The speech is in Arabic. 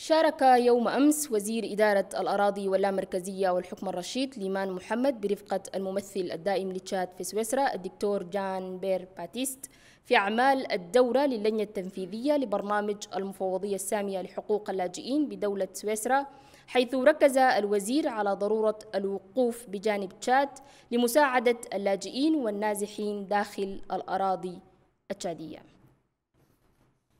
شارك يوم أمس وزير إدارة الأراضي واللامركزية والحكم الرشيد ليمان محمد برفقة الممثل الدائم لتشاد في سويسرا الدكتور جان بير باتيست في أعمال الدورة للجنة التنفيذية لبرنامج المفوضية السامية لحقوق اللاجئين بدولة سويسرا حيث ركز الوزير على ضرورة الوقوف بجانب تشاد لمساعدة اللاجئين والنازحين داخل الأراضي التشادية